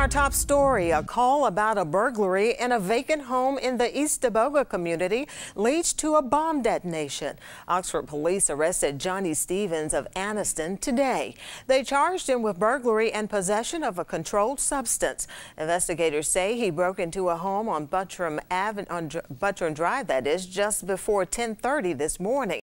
our top story, a call about a burglary in a vacant home in the East Deboga community leads to a bomb detonation. Oxford police arrested Johnny Stevens of Anniston today. They charged him with burglary and possession of a controlled substance. Investigators say he broke into a home on Buttram, Avenue, on Buttram Drive, that is, just before 1030 this morning.